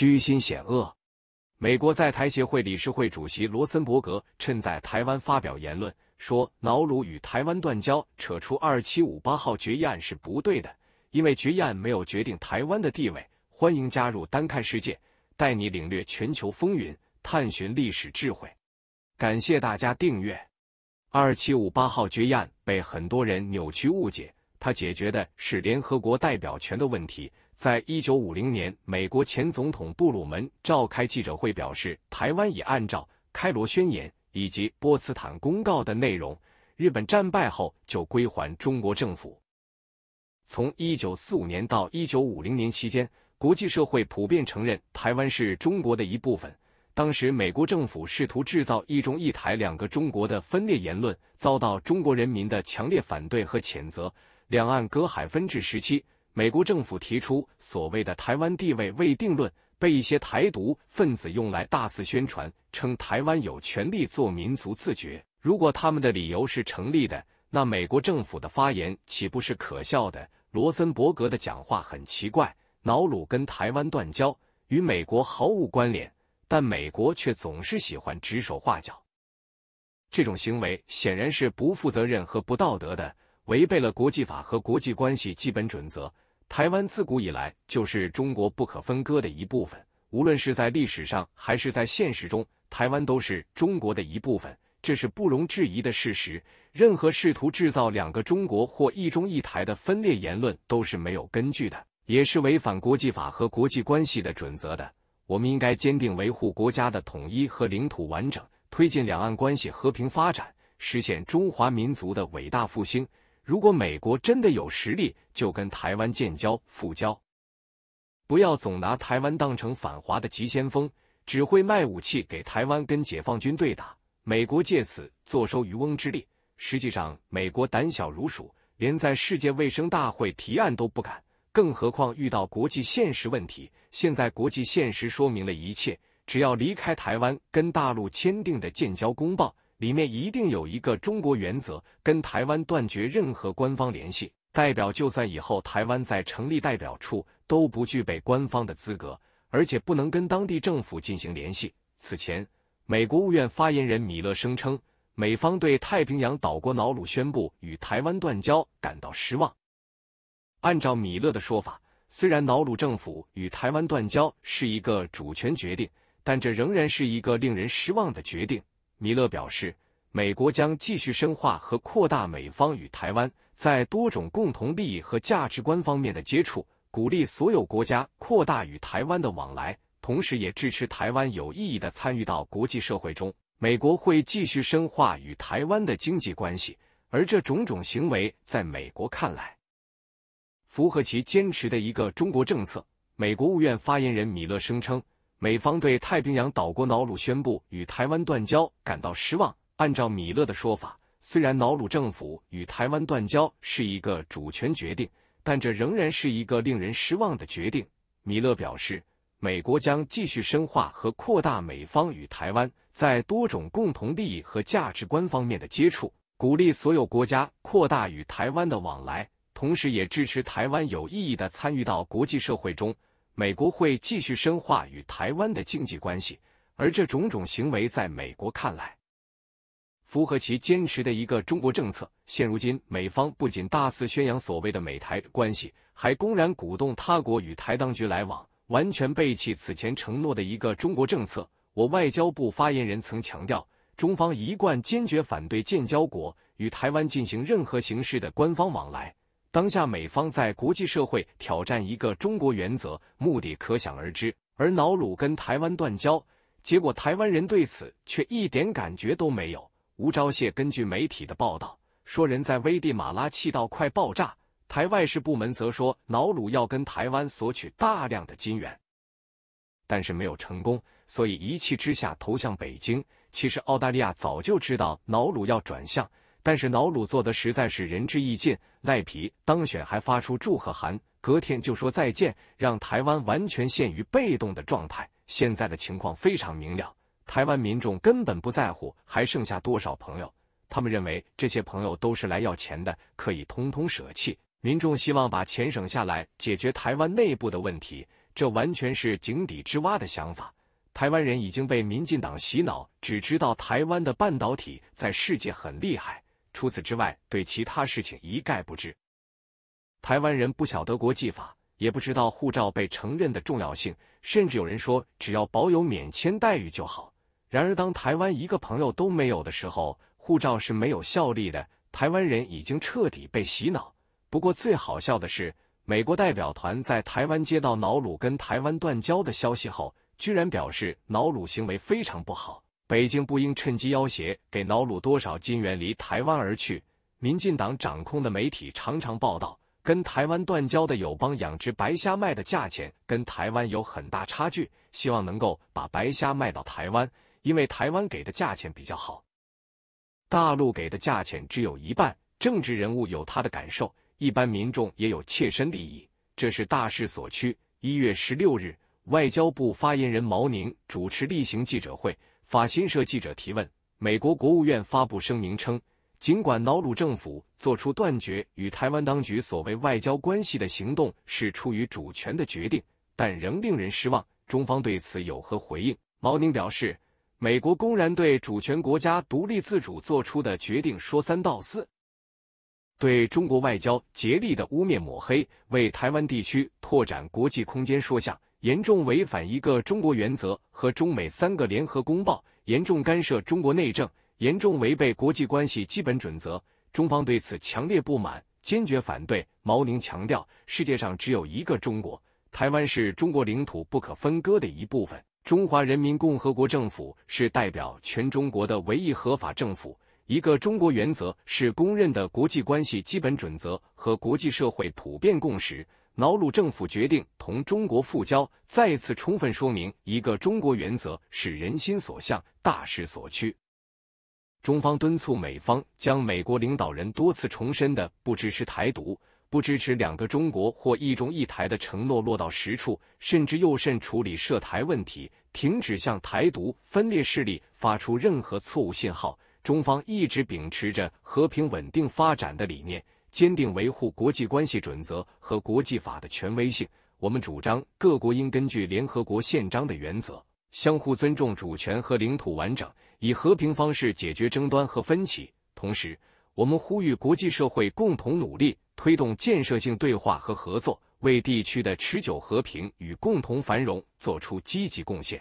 居心险恶。美国在台协会理事会主席罗森伯格趁在台湾发表言论，说瑙鲁与台湾断交，扯出二七五八号决议案是不对的，因为决议案没有决定台湾的地位。欢迎加入单看世界，带你领略全球风云，探寻历史智慧。感谢大家订阅。二七五八号决议案被很多人扭曲误解，它解决的是联合国代表权的问题。在一九五零年，美国前总统布鲁门召开记者会，表示台湾已按照《开罗宣言》以及《波茨坦公告》的内容，日本战败后就归还中国政府。从一九四五年到一九五零年期间，国际社会普遍承认台湾是中国的一部分。当时，美国政府试图制造“一中一台”两个中国的分裂言论，遭到中国人民的强烈反对和谴责。两岸隔海分治时期。美国政府提出所谓的“台湾地位未定论”，被一些台独分子用来大肆宣传，称台湾有权利做民族自决。如果他们的理由是成立的，那美国政府的发言岂不是可笑的？罗森伯格的讲话很奇怪，瑙鲁跟台湾断交与美国毫无关联，但美国却总是喜欢指手画脚，这种行为显然是不负责任和不道德的，违背了国际法和国际关系基本准则。台湾自古以来就是中国不可分割的一部分，无论是在历史上还是在现实中，台湾都是中国的一部分，这是不容置疑的事实。任何试图制造两个中国或一中一台的分裂言论都是没有根据的，也是违反国际法和国际关系的准则的。我们应该坚定维护国家的统一和领土完整，推进两岸关系和平发展，实现中华民族的伟大复兴。如果美国真的有实力，就跟台湾建交、复交，不要总拿台湾当成反华的急先锋，只会卖武器给台湾，跟解放军对打，美国借此坐收渔翁之利。实际上，美国胆小如鼠，连在世界卫生大会提案都不敢，更何况遇到国际现实问题。现在国际现实说明了一切，只要离开台湾，跟大陆签订的建交公报。里面一定有一个中国原则，跟台湾断绝任何官方联系。代表就算以后台湾在成立代表处，都不具备官方的资格，而且不能跟当地政府进行联系。此前，美国务院发言人米勒声称，美方对太平洋岛国瑙鲁宣布与台湾断交感到失望。按照米勒的说法，虽然瑙鲁政府与台湾断交是一个主权决定，但这仍然是一个令人失望的决定。米勒表示，美国将继续深化和扩大美方与台湾在多种共同利益和价值观方面的接触，鼓励所有国家扩大与台湾的往来，同时也支持台湾有意义的参与到国际社会中。美国会继续深化与台湾的经济关系，而这种种行为在美国看来，符合其坚持的一个中国政策。美国务院发言人米勒声称。美方对太平洋岛国瑙鲁宣布与台湾断交感到失望。按照米勒的说法，虽然瑙鲁政府与台湾断交是一个主权决定，但这仍然是一个令人失望的决定。米勒表示，美国将继续深化和扩大美方与台湾在多种共同利益和价值观方面的接触，鼓励所有国家扩大与台湾的往来，同时也支持台湾有意义的参与到国际社会中。美国会继续深化与台湾的经济关系，而这种种行为在美国看来，符合其坚持的一个中国政策。现如今，美方不仅大肆宣扬所谓的美台关系，还公然鼓动他国与台当局来往，完全背弃此前承诺的一个中国政策。我外交部发言人曾强调，中方一贯坚决反对建交国与台湾进行任何形式的官方往来。当下美方在国际社会挑战一个中国原则，目的可想而知。而瑙鲁跟台湾断交，结果台湾人对此却一点感觉都没有。吴钊燮根据媒体的报道说，人在危地马拉气到快爆炸。台外事部门则说，瑙鲁要跟台湾索取大量的金元，但是没有成功，所以一气之下投向北京。其实澳大利亚早就知道瑙鲁要转向。但是瑙鲁做的实在是仁至义尽，赖皮当选还发出祝贺函，隔天就说再见，让台湾完全陷于被动的状态。现在的情况非常明了，台湾民众根本不在乎还剩下多少朋友，他们认为这些朋友都是来要钱的，可以通通舍弃。民众希望把钱省下来解决台湾内部的问题，这完全是井底之蛙的想法。台湾人已经被民进党洗脑，只知道台湾的半导体在世界很厉害。除此之外，对其他事情一概不知。台湾人不晓得国际法，也不知道护照被承认的重要性，甚至有人说只要保有免签待遇就好。然而，当台湾一个朋友都没有的时候，护照是没有效力的。台湾人已经彻底被洗脑。不过最好笑的是，美国代表团在台湾接到瑙鲁跟台湾断交的消息后，居然表示瑙鲁行为非常不好。北京不应趁机要挟，给瑙鲁多少金元离台湾而去。民进党掌控的媒体常常报道，跟台湾断交的友邦养殖白虾卖的价钱跟台湾有很大差距。希望能够把白虾卖到台湾，因为台湾给的价钱比较好，大陆给的价钱只有一半。政治人物有他的感受，一般民众也有切身利益，这是大势所趋。一月十六日，外交部发言人毛宁主持例行记者会。法新社记者提问：美国国务院发布声明称，尽管瑙鲁政府做出断绝与台湾当局所谓外交关系的行动是出于主权的决定，但仍令人失望。中方对此有何回应？毛宁表示，美国公然对主权国家独立自主做出的决定说三道四，对中国外交竭力的污蔑抹黑，为台湾地区拓展国际空间说相。严重违反一个中国原则和中美三个联合公报，严重干涉中国内政，严重违背国际关系基本准则。中方对此强烈不满，坚决反对。毛宁强调，世界上只有一个中国，台湾是中国领土不可分割的一部分。中华人民共和国政府是代表全中国的唯一合法政府。一个中国原则是公认的国际关系基本准则和国际社会普遍共识。瑙鲁政府决定同中国复交，再次充分说明“一个中国”原则是人心所向、大势所趋。中方敦促美方将美国领导人多次重申的不支持台独、不支持“两个中国”或“一中一台”的承诺落到实处，甚至又慎处理涉台问题，停止向台独分裂势力发出任何错误信号。中方一直秉持着和平稳定发展的理念。坚定维护国际关系准则和国际法的权威性，我们主张各国应根据联合国宪章的原则，相互尊重主权和领土完整，以和平方式解决争端和分歧。同时，我们呼吁国际社会共同努力，推动建设性对话和合作，为地区的持久和平与共同繁荣做出积极贡献。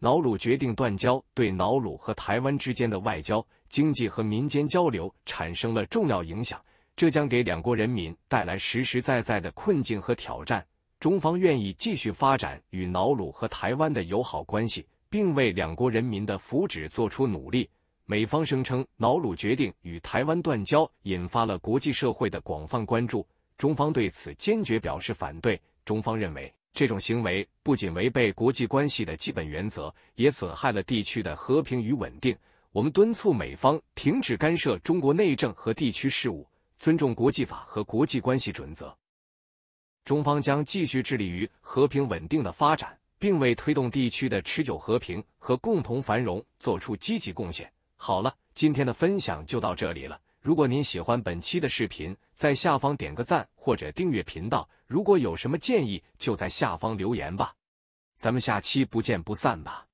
瑙鲁决定断交，对瑙鲁和台湾之间的外交。经济和民间交流产生了重要影响，这将给两国人民带来实实在在的困境和挑战。中方愿意继续发展与瑙鲁和台湾的友好关系，并为两国人民的福祉做出努力。美方声称瑙鲁决定与台湾断交，引发了国际社会的广泛关注。中方对此坚决表示反对。中方认为，这种行为不仅违背国际关系的基本原则，也损害了地区的和平与稳定。我们敦促美方停止干涉中国内政和地区事务，尊重国际法和国际关系准则。中方将继续致力于和平稳定的发展，并为推动地区的持久和平和共同繁荣做出积极贡献。好了，今天的分享就到这里了。如果您喜欢本期的视频，在下方点个赞或者订阅频道。如果有什么建议，就在下方留言吧。咱们下期不见不散吧。